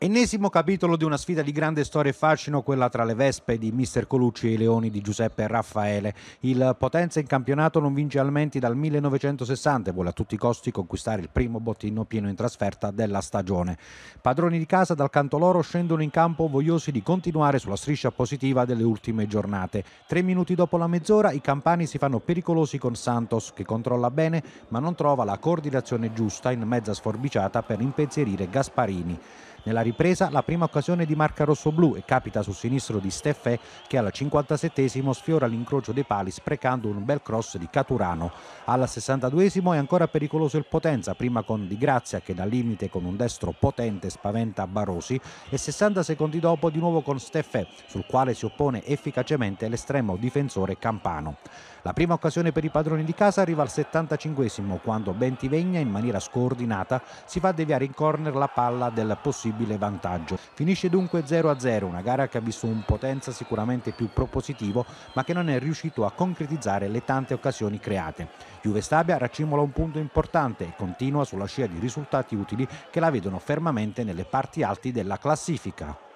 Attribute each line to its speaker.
Speaker 1: Ennesimo capitolo di una sfida di grande storia e fascino, quella tra le Vespe di Mister Colucci e i Leoni di Giuseppe Raffaele. Il Potenza in campionato non vince almenti dal 1960 e vuole a tutti i costi conquistare il primo bottino pieno in trasferta della stagione. Padroni di casa dal canto loro scendono in campo vogliosi di continuare sulla striscia positiva delle ultime giornate. Tre minuti dopo la mezz'ora i campani si fanno pericolosi con Santos che controlla bene ma non trova la coordinazione giusta in mezza sforbiciata per impensierire Gasparini. Nella ripresa la prima occasione di marca rossoblù e capita sul sinistro di Steffè che al 57 sfiora l'incrocio dei pali sprecando un bel cross di Caturano. Al 62 è ancora pericoloso il Potenza, prima con Di Grazia che da limite con un destro potente spaventa Barosi e 60 secondi dopo di nuovo con Steffè sul quale si oppone efficacemente l'estremo difensore Campano. La prima occasione per i padroni di casa arriva al 75 quando Bentivegna in maniera scoordinata si fa deviare in corner la palla del possibile possibile vantaggio. Finisce dunque 0-0, una gara che ha visto un potenza sicuramente più propositivo, ma che non è riuscito a concretizzare le tante occasioni create. Juve Stabia raccimola un punto importante e continua sulla scia di risultati utili che la vedono fermamente nelle parti alti della classifica.